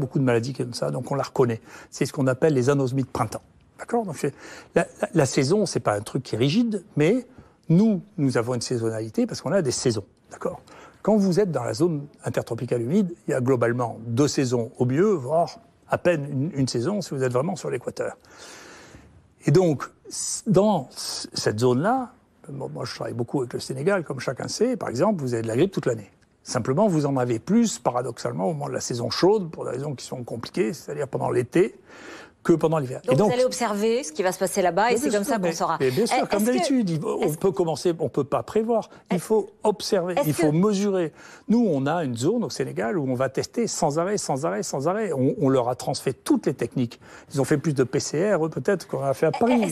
beaucoup de maladies comme ça, donc on la reconnaît. C'est ce qu'on appelle les anosmies de printemps. D'accord Donc la, la, ce saison, c'est pas un truc qui est rigide, mais nous, nous avons une saisonnalité parce qu'on a des saisons. D'accord Quand vous êtes dans la zone intertropicale humide, il y a globalement deux saisons au mieux, voire à peine une saison si vous êtes vraiment sur l'équateur. Et donc, dans cette zone-là, moi je travaille beaucoup avec le Sénégal, comme chacun sait, par exemple, vous avez de la grippe toute l'année. Simplement, vous en avez plus, paradoxalement, au moment de la saison chaude, pour des raisons qui sont compliquées, c'est-à-dire pendant l'été, que pendant l'hiver. Donc, donc, vous allez observer ce qui va se passer là-bas et c'est comme ça qu'on saura. bien sûr, comme d'habitude, on peut commencer, on peut pas prévoir. Il faut observer, il faut mesurer. Nous, on a une zone au Sénégal où on va tester sans arrêt, sans arrêt, sans arrêt. On, leur a transféré toutes les techniques. Ils ont fait plus de PCR, peut-être, qu'on a fait à Paris.